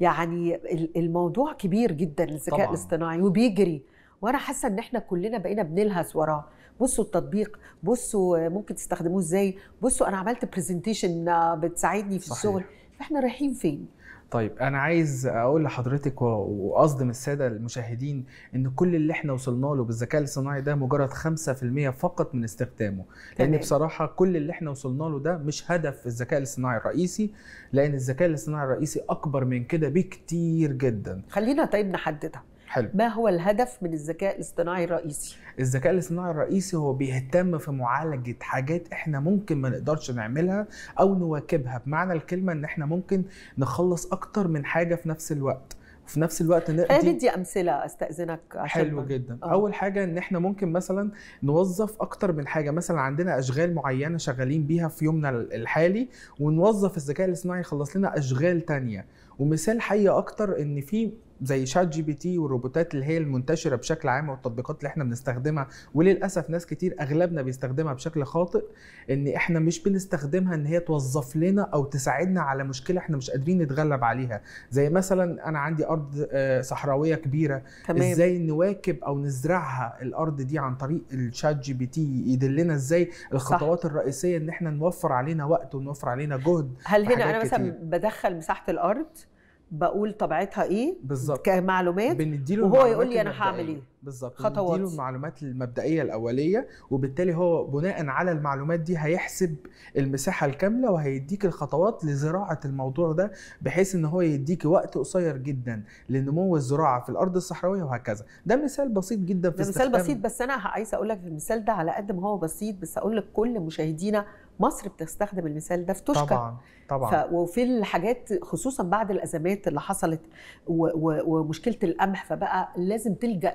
يعني الموضوع كبير جدا الذكاء الاصطناعي وبيجري وانا حاسه ان احنا كلنا بقينا بنلهث وراه بصوا التطبيق بصوا ممكن تستخدموه ازاي بصوا انا عملت برزنتيشن بتساعدني في الشغل فاحنا رايحين فين طيب انا عايز اقول لحضرتك واصدم الساده المشاهدين ان كل اللي احنا وصلنا له بالذكاء الاصطناعي ده مجرد 5% فقط من استخدامه لان بصراحه كل اللي احنا وصلنا له ده مش هدف الذكاء الاصطناعي الرئيسي لان الذكاء الاصطناعي الرئيسي اكبر من كده بكتير جدا خلينا طيب نحددها حلو ما هو الهدف من الذكاء الاصطناعي الرئيسي؟ الذكاء الاصطناعي الرئيسي هو بيهتم في معالجة حاجات احنا ممكن ما نقدرش نعملها او نواكبها بمعنى الكلمة ان احنا ممكن نخلص اكتر من حاجة في نفس الوقت وفي نفس الوقت نقدر انا امثله استاذنك عشان حلو جدا أوه. اول حاجه ان احنا ممكن مثلا نوظف اكتر من حاجه مثلا عندنا اشغال معينه شغالين بيها في يومنا الحالي ونوظف الذكاء الاصطناعي يخلص لنا اشغال تانية ومثال حي اكتر ان في زي شات جي بي تي والروبوتات اللي هي المنتشره بشكل عام والتطبيقات اللي احنا بنستخدمها وللاسف ناس كتير اغلبنا بيستخدمها بشكل خاطئ ان احنا مش بنستخدمها ان هي توظف لنا او تساعدنا على مشكله احنا مش قادرين نتغلب عليها زي مثلا انا عندي ارض آه، صحراويه كبيره تمام. ازاي نواكب او نزرعها الارض دي عن طريق الشات جي بي تي يدلنا ازاي الخطوات صح. الرئيسيه ان احنا نوفر علينا وقت ونوفر علينا جهد هل هنا انا مثلا بدخل مساحه الارض بقول طبيعتها ايه بالظبط كمعلومات وهو يقول لي انا هعمل ايه بالظبط خطوات نديله المعلومات المبدئيه الاوليه وبالتالي هو بناء على المعلومات دي هيحسب المساحه الكامله وهيديك الخطوات لزراعه الموضوع ده بحيث ان هو يديك وقت قصير جدا لنمو الزراعه في الارض الصحراويه وهكذا ده مثال بسيط جدا في ده مثال بسيط بس انا عايزه اقول لك المثال ده على قد ما هو بسيط بس اقول لكل مشاهدينا مصر بتستخدم المثال ده في توشكا طبعا طبعا ف... وفي الحاجات خصوصا بعد الازمات اللي حصلت و... و... ومشكله القمح فبقى لازم تلجا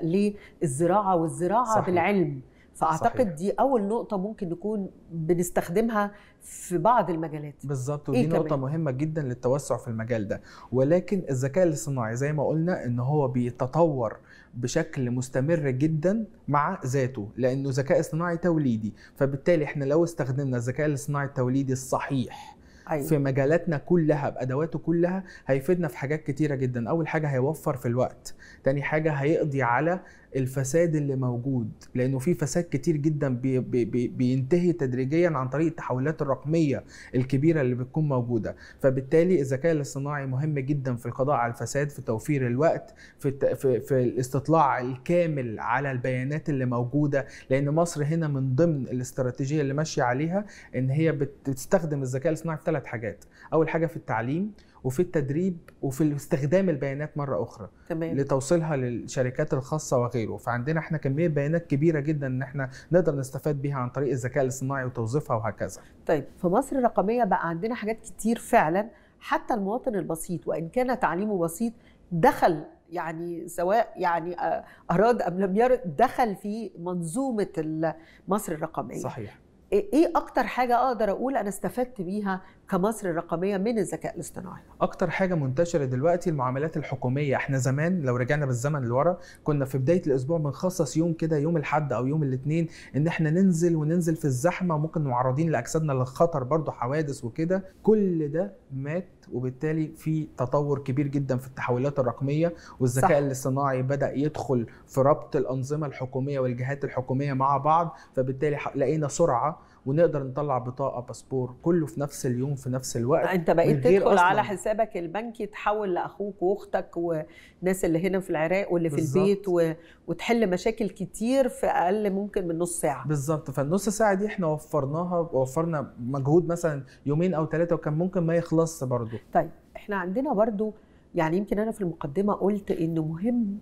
الزراعه والزراعه صحيح. بالعلم فاعتقد صحيح. دي اول نقطه ممكن نكون بنستخدمها في بعض المجالات بالظبط إيه ودي إيه نقطه كمان؟ مهمه جدا للتوسع في المجال ده ولكن الذكاء الاصطناعي زي ما قلنا ان هو بيتطور بشكل مستمر جدا مع ذاته لانه ذكاء اصطناعي توليدي فبالتالي احنا لو استخدمنا الذكاء الاصطناعي التوليدي الصحيح أيوة. في مجالاتنا كلها بادواته كلها هيفيدنا في حاجات كتيره جدا اول حاجه هيوفر في الوقت تاني حاجه هيقضي على الفساد اللي موجود لانه في فساد كتير جدا بي بي بينتهي تدريجيا عن طريق التحولات الرقميه الكبيره اللي بتكون موجوده فبالتالي الذكاء الاصطناعي مهم جدا في القضاء على الفساد في توفير الوقت في في, في الاستطلاع الكامل على البيانات اللي موجوده لان مصر هنا من ضمن الاستراتيجيه اللي ماشيه عليها ان هي بتستخدم الذكاء الاصطناعي في ثلاث حاجات اول حاجه في التعليم وفي التدريب وفي استخدام البيانات مره اخرى تمام. لتوصيلها للشركات الخاصه وغيره فعندنا احنا كميه بيانات كبيره جدا ان احنا نقدر نستفاد بيها عن طريق الذكاء الاصطناعي وتوظيفها وهكذا طيب في مصر الرقميه بقى عندنا حاجات كتير فعلا حتى المواطن البسيط وان كان تعليمه بسيط دخل يعني سواء يعني آه، اراد ام لم يرد دخل في منظومه مصر الرقميه صحيح ايه اكتر حاجه اقدر اقول انا استفدت بيها كمصر الرقميه من الذكاء الاصطناعي اكتر حاجه منتشره دلوقتي المعاملات الحكوميه احنا زمان لو رجعنا بالزمن لورا كنا في بدايه الاسبوع بنخصص يوم كده يوم الاحد او يوم الاثنين ان احنا ننزل وننزل في الزحمه وممكن معرضين لاجسادنا للخطر برضه حوادث وكده كل ده مات وبالتالي في تطور كبير جدا في التحولات الرقميه والذكاء الاصطناعي بدا يدخل في ربط الانظمه الحكوميه والجهات الحكوميه مع بعض فبالتالي لقينا سرعه ونقدر نطلع بطاقه باسبور كله في نفس اليوم في نفس الوقت انت بقيت تدخل أصلاً. على حسابك البنكي تحول لاخوك واختك والناس اللي هنا في العراق واللي في بالزبط. البيت و... وتحل مشاكل كتير في اقل ممكن من نص ساعه بالظبط فالنص ساعه دي احنا وفرناها وفرنا مجهود مثلا يومين او ثلاثه وكان ممكن ما يخلصش برضه طيب احنا عندنا برضه يعني يمكن انا في المقدمه قلت انه مهم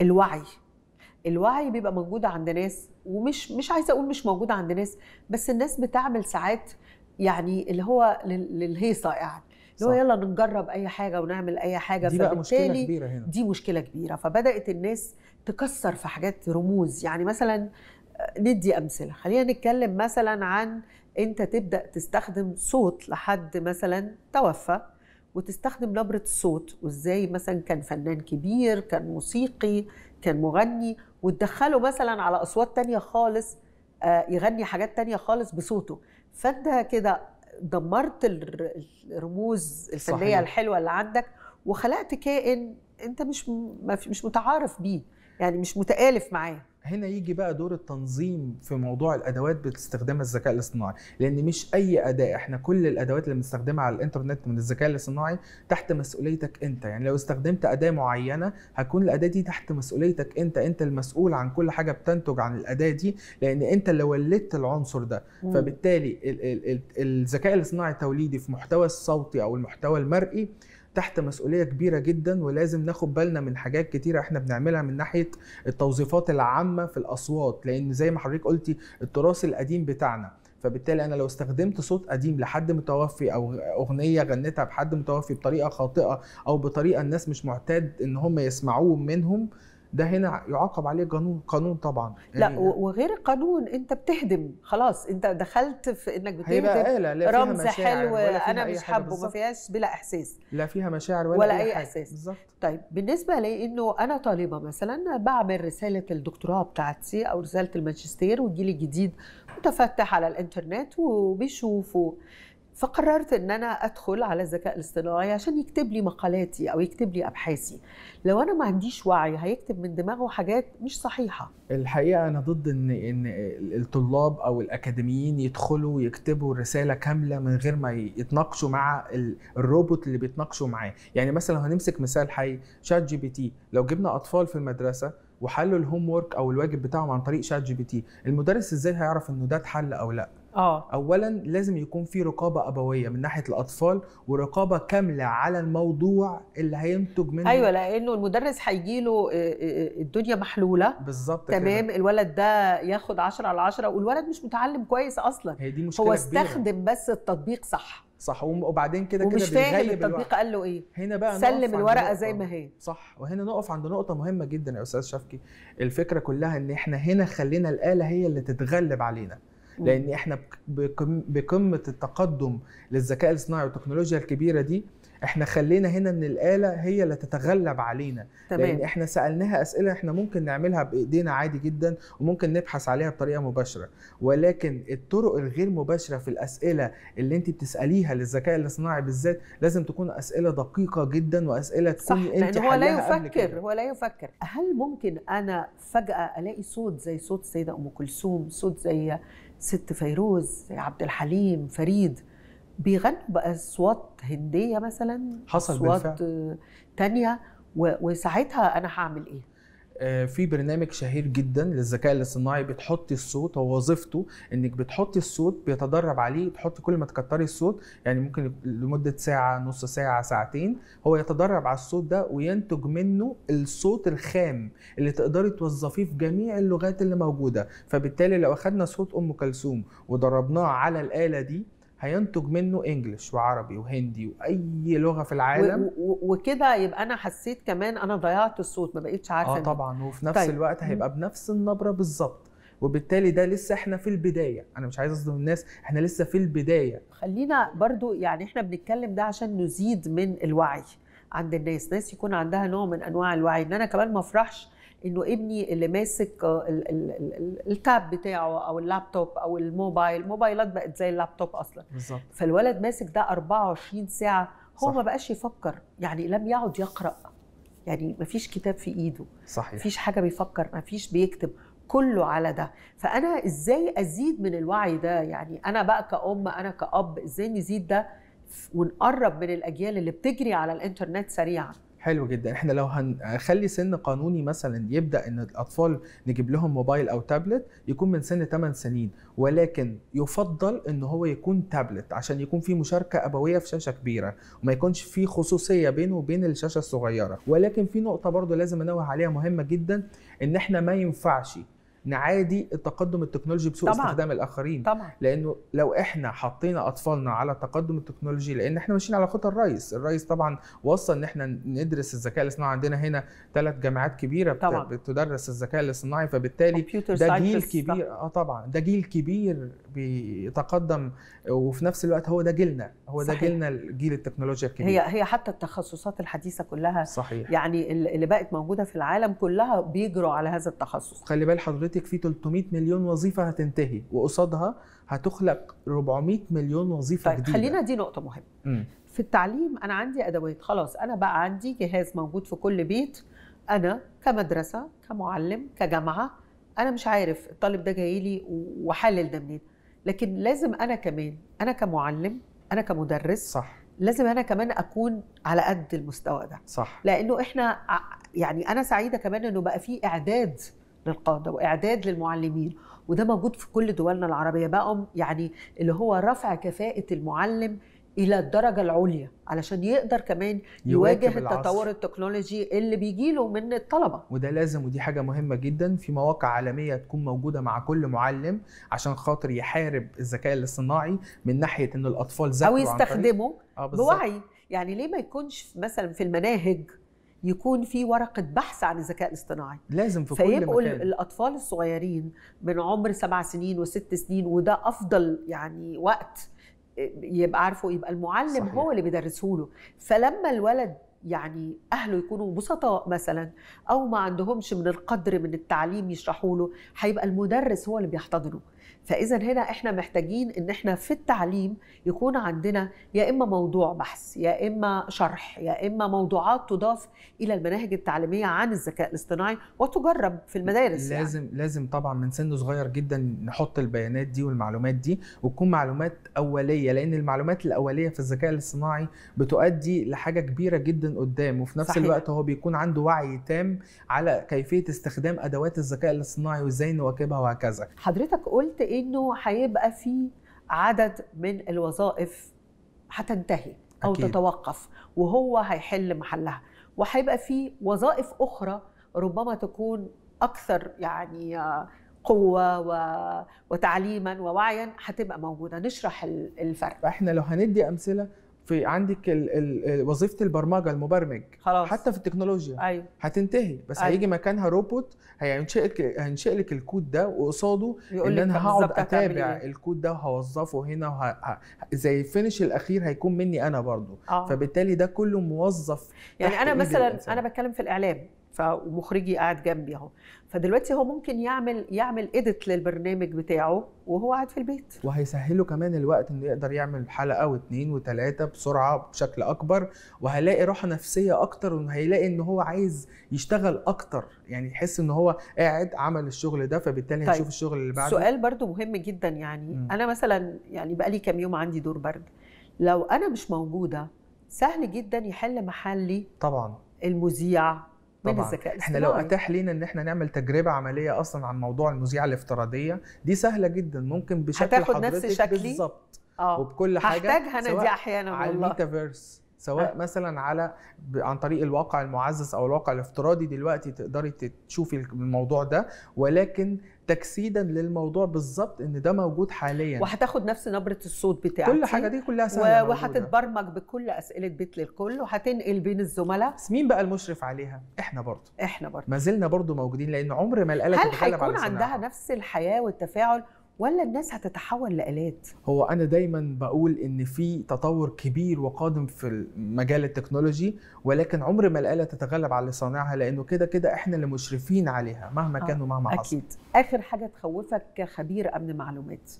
الوعي الوعي بيبقى موجود عند ناس ومش مش عايزه اقول مش موجوده عند ناس بس الناس بتعمل ساعات يعني اللي هو للهيصه يعني اللي هو يلا نجرب اي حاجه ونعمل اي حاجه دي بقى مشكله كبيره هنا دي مشكله كبيره فبدات الناس تكسر في حاجات رموز يعني مثلا آه، ندي امثله خلينا نتكلم مثلا عن انت تبدا تستخدم صوت لحد مثلا توفى وتستخدم نبره الصوت وازاي مثلا كان فنان كبير كان موسيقي كان مغني وتدخله مثلا على اصوات تانية خالص آه، يغني حاجات تانية خالص بصوته فانت كده دمرت الرموز الفنيه صحيح. الحلوه اللي عندك وخلقت كائن انت مش مش متعارف بيه يعني مش متآلف معاه هنا يجي بقى دور التنظيم في موضوع الادوات باستخدام الذكاء الاصطناعي لان مش اي اداه احنا كل الادوات اللي بنستخدمها على الانترنت من الذكاء الاصطناعي تحت مسؤوليتك انت يعني لو استخدمت اداه معينه هتكون الاداه دي تحت مسؤوليتك انت انت المسؤول عن كل حاجه بتنتج عن الاداه دي لان انت اللي ولدت العنصر ده مم. فبالتالي الذكاء الاصطناعي التوليدي في محتوى الصوتي او المحتوى المرئي تحت مسؤوليه كبيره جدا ولازم ناخد بالنا من حاجات كتيره احنا بنعملها من ناحيه التوظيفات العامه في الاصوات لان زي ما حضرتك قلتي التراث القديم بتاعنا فبالتالي انا لو استخدمت صوت قديم لحد متوفي او اغنيه غنتها بحد متوفي بطريقه خاطئه او بطريقه الناس مش معتاد ان هم يسمعوه منهم ده هنا يعاقب عليه قانون قانون طبعا لا يعني وغير القانون انت بتهدم خلاص انت دخلت في انك بتهدم رمز حلو انا مش حابه ما فيهاش بلا احساس لا فيها مشاعر ولا, ولا اي احساس بالظبط طيب بالنسبه لي انه انا طالبه مثلا بعمل رساله الدكتوراه بتاعتي او رساله الماجستير والجيل الجديد متفتح على الانترنت وبيشوفوا فقررت ان انا ادخل على الذكاء الاصطناعي عشان يكتب لي مقالاتي او يكتب لي ابحاثي لو انا ما عنديش وعي هيكتب من دماغه حاجات مش صحيحه الحقيقه انا ضد ان ان الطلاب او الاكاديميين يدخلوا يكتبوا رساله كامله من غير ما يتناقشوا مع الروبوت اللي بيتناقشوا معاه يعني مثلا هنمسك مثال حي شات جي بي تي لو جبنا اطفال في المدرسه وحلوا الهوم ورك او الواجب بتاعهم عن طريق شات جي بي تي المدرس ازاي هيعرف انه ده اتحل او لا اه اولا لازم يكون في رقابه ابويه من ناحيه الاطفال ورقابه كامله على الموضوع اللي هينتج منه ايوه لانه المدرس هيجي له آه، آه، آه، الدنيا محلوله بالظبط تمام كده. الولد ده ياخد 10 على 10 والولد مش متعلم كويس اصلا هي دي مشكله هو استخدم كبيرة. بس التطبيق صح صح وبعدين كده كده ومش فاهم التطبيق قال له ايه هنا بقى سلم الورقه زي ما هي صح وهنا نقف عند نقطه مهمه جدا يا استاذ شفكي الفكره كلها ان احنا هنا خلينا الاله هي اللي تتغلب علينا لان احنا بقمه التقدم للذكاء الاصطناعي والتكنولوجيا الكبيره دي احنا خلينا هنا ان الاله هي اللي تتغلب علينا تمام. لان احنا سالناها اسئله احنا ممكن نعملها بايدينا عادي جدا وممكن نبحث عليها بطريقه مباشره ولكن الطرق الغير مباشره في الاسئله اللي انت بتساليها للذكاء الاصطناعي بالذات لازم تكون اسئله دقيقه جدا واسئله تكون صح. انت لأن هو لا يفكر هو لا يفكر هل ممكن انا فجاه الاقي صوت زي صوت السيده ام كلثوم صوت زي ست فيروز عبد الحليم فريد بيغنوا باصوات هنديه مثلا حصل اصوات تانية وساعتها انا هعمل ايه آه، في برنامج شهير جدا للذكاء الاصطناعي بتحطي الصوت هو وظيفته انك بتحطي الصوت بيتدرب عليه تحطي كل ما تكتري الصوت يعني ممكن لمده ساعه نص ساعه ساعتين هو يتدرب على الصوت ده وينتج منه الصوت الخام اللي تقدري توظفيه في جميع اللغات اللي موجوده فبالتالي لو اخدنا صوت ام كلثوم ودربناه على الاله دي هينتج منه انجلش وعربي وهندي واي لغه في العالم وكده يبقى انا حسيت كمان انا ضيعت الصوت ما بقيتش آه عارفه اه طبعا وفي نفس طيب. الوقت هيبقى بنفس النبره بالظبط وبالتالي ده لسه احنا في البدايه انا مش عايز اصدم الناس احنا لسه في البدايه خلينا برضو يعني احنا بنتكلم ده عشان نزيد من الوعي عند الناس ناس يكون عندها نوع من انواع الوعي ان انا كمان ما افرحش انه ابني اللي ماسك آه، التاب بتاعه او اللابتوب او الموبايل الموبايلات بقت زي اللابتوب اصلا بالظبط فالولد ماسك ده 24 ساعه هو صح. ما بقاش يفكر يعني لم يعد يقرا يعني ما فيش كتاب في ايده صحيح ما فيش حاجه بيفكر ما فيش بيكتب كله على ده فانا ازاي ازيد من الوعي ده يعني انا بقى كأم انا كأب ازاي نزيد ده ونقرب من الاجيال اللي بتجري على الانترنت سريعا حلو جدا احنا لو هنخلي سن قانوني مثلا يبدا ان الاطفال نجيب لهم موبايل او تابلت يكون من سن 8 سنين ولكن يفضل ان هو يكون تابلت عشان يكون في مشاركه ابويه في شاشه كبيره وما يكونش في خصوصيه بينه وبين الشاشه الصغيره ولكن في نقطه برضو لازم انوه عليها مهمه جدا ان احنا ما ينفعش نعادي التقدم التكنولوجي بسوء طبعًا. استخدام الاخرين طبعًا. لانه لو احنا حطينا اطفالنا على التقدم التكنولوجي لان احنا ماشيين على خطى الرئيس الرئيس طبعا وصل ان احنا ندرس الذكاء الاصطناعي عندنا هنا ثلاث جامعات كبيره طبعًا. بتدرس الذكاء الاصطناعي فبالتالي ده جيل كبير اه طبعا ده جيل كبير بيتقدم وفي نفس الوقت هو ده جيلنا هو ده جيلنا جيل التكنولوجيا الكبير هي هي حتى التخصصات الحديثه كلها صحيح. يعني اللي بقت موجوده في العالم كلها بيجروا على هذا التخصص خلي بال حضرتك حضرتك في 300 مليون وظيفه هتنتهي وقصادها هتخلق 400 مليون وظيفه طيب جديده خلينا دي نقطه مهمه في التعليم انا عندي ادوات خلاص انا بقى عندي جهاز موجود في كل بيت انا كمدرسه كمعلم كجامعه انا مش عارف الطالب ده جاي لي وحلل ده منين لكن لازم انا كمان انا كمعلم انا كمدرس صح لازم انا كمان اكون على قد المستوى ده صح لانه احنا يعني انا سعيده كمان انه بقى في اعداد للقاده واعداد للمعلمين وده موجود في كل دولنا العربيه بقى يعني اللي هو رفع كفاءه المعلم الى الدرجه العليا علشان يقدر كمان يواجه التطور التكنولوجي اللي بيجي له من الطلبه وده لازم ودي حاجه مهمه جدا في مواقع عالميه تكون موجوده مع كل معلم عشان خاطر يحارب الذكاء الاصطناعي من ناحيه ان الاطفال ذكوا او يستخدمه آه، بوعي يعني ليه ما يكونش مثلا في المناهج يكون في ورقه بحث عن الذكاء الاصطناعي لازم في فيبقوا كل مكان. الاطفال الصغيرين من عمر سبع سنين وست سنين وده افضل يعني وقت آه، يبقى عارفه يبقى المعلم صحيح. هو اللي بيدرسه له فلما الولد يعني اهله يكونوا بسطاء مثلا او ما عندهمش من القدر من التعليم يشرحوا له هيبقى المدرس هو اللي بيحتضنه فاذا هنا احنا محتاجين ان احنا في التعليم يكون عندنا يا اما موضوع بحث يا اما شرح يا اما موضوعات تضاف الى المناهج التعليميه عن الذكاء الاصطناعي وتجرب في المدارس يعني. لازم يعني. لازم طبعا من سن صغير جدا نحط البيانات دي والمعلومات دي وتكون معلومات اوليه لان المعلومات الاوليه في الذكاء الاصطناعي بتؤدي لحاجه كبيره جدا قدام وفي نفس صحيح. الوقت هو بيكون عنده وعي تام على كيفيه استخدام ادوات الذكاء الاصطناعي وازاي نواكبها وهكذا حضرتك قلت لانه هيبقى في عدد من الوظائف هتنتهي او أكيد. تتوقف وهو هيحل محلها وهيبقى في وظائف اخرى ربما تكون اكثر يعني قوة و... وتعليما ووعيا هتبقى موجودة نشرح الفرق احنا لو هندي أمثلة في عندك الـ الـ وظيفه البرمجه المبرمج خلاص حتى في التكنولوجيا ايوه هتنتهي بس أيوه. هيجي مكانها روبوت هينشئ لك هينشئ لك الكود ده وقصاده ان انا هقعد اتابع إيه؟ الكود ده وهوظفه هنا وه... زي الفينش الاخير هيكون مني انا برضو آه. فبالتالي ده كله موظف يعني انا مثلا انا بتكلم في الاعلام فمخرجي قاعد جنبي اهو فدلوقتي هو ممكن يعمل يعمل اديت للبرنامج بتاعه وهو قاعد في البيت وهيسهله كمان الوقت انه يقدر يعمل حلقه واثنين وثلاثه بسرعه بشكل اكبر وهيلاقي راحه نفسيه اكتر وهيلاقي ان هو عايز يشتغل اكتر يعني يحس ان هو قاعد عمل الشغل ده فبالتالي طيب. هيشوف الشغل اللي بعده سؤال برضو مهم جدا يعني م. انا مثلا يعني بقالي كام يوم عندي دور برد لو انا مش موجوده سهل جدا يحل محلي طبعا المذيع من طبعا احنا لو اتاح لينا ان احنا نعمل تجربه عمليه اصلا عن موضوع المذيعه الافتراضيه دي سهله جدا ممكن بشكل هتاخد نفس شكلي بالظبط اه وبكل حاجه هحتاجها انا دي احيانا والله على الميتافيرس سواء مثلا على عن طريق الواقع المعزز او الواقع الافتراضي دلوقتي تقدري تشوفي الموضوع ده ولكن تجسيدا للموضوع بالظبط ان ده موجود حاليا وهتاخد نفس نبره الصوت بتاعتي كل حاجه دي كلها سهله وهتتبرمج بكل اسئله بيت للكل وهتنقل بين الزملاء بس مين بقى المشرف عليها احنا برضه احنا برضه ما زلنا برضه موجودين لان عمر ما الآلة هل هيكون عندها نفس الحياه والتفاعل ولا الناس هتتحول لآلات؟ هو أنا دايما بقول إن في تطور كبير وقادم في مجال التكنولوجي ولكن عمر ما الآلة تتغلب على صانعها لأنه كده كده إحنا اللي مشرفين عليها مهما آه كانوا مهما حصل أكيد آخر حاجة تخوفك كخبير أمن معلومات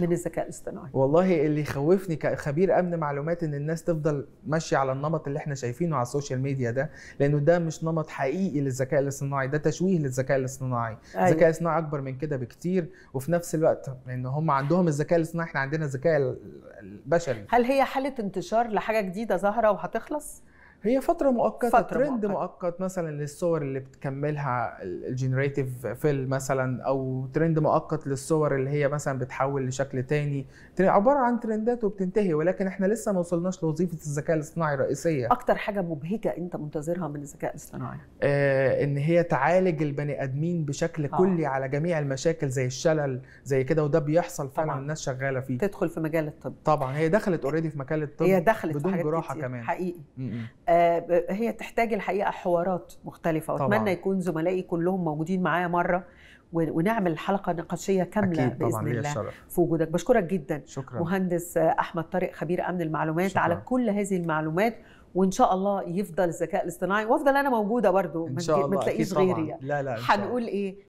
من الذكاء الاصطناعي والله اللي يخوفني كخبير امن معلومات ان الناس تفضل ماشيه على النمط اللي احنا شايفينه على السوشيال ميديا ده لانه ده مش نمط حقيقي للذكاء الاصطناعي ده تشويه للذكاء الاصطناعي أيوة. الذكاء الاصطناعي اكبر من كده بكتير وفي نفس الوقت لان هم عندهم الذكاء الاصطناعي احنا عندنا الذكاء البشري هل هي حاله انتشار لحاجه جديده ظاهره وهتخلص هي فترة مؤقتة فترة ترند مؤقت. مثلا للصور اللي بتكملها الجنريتيف فيل مثلا او ترند مؤقت للصور اللي هي مثلا بتحول لشكل تاني عبارة عن ترندات وبتنتهي ولكن احنا لسه ما وصلناش لوظيفة الذكاء الاصطناعي الرئيسية اكتر حاجة مبهجة انت منتظرها من الذكاء الاصطناعي آه ان هي تعالج البني ادمين بشكل آه. كلي على جميع المشاكل زي الشلل زي كده وده بيحصل فعلا طبعا. الناس شغالة فيه تدخل في مجال الطب طبعا هي دخلت اوريدي في مجال الطب هي دخلت بدون جراحة كتير. كمان حقيقي م -م. آه، هي تحتاج الحقيقه حوارات مختلفه واتمنى يكون زملائي كلهم موجودين معايا مره ونعمل حلقه نقاشيه كامله أكيد باذن طبعاً الله في وجودك بشكرك جدا شكرا. مهندس احمد طارق خبير امن المعلومات شكرا. على كل هذه المعلومات وان شاء الله يفضل الذكاء الاصطناعي وافضل انا موجوده برضو ما تلاقيش غيري لا لا هنقول ايه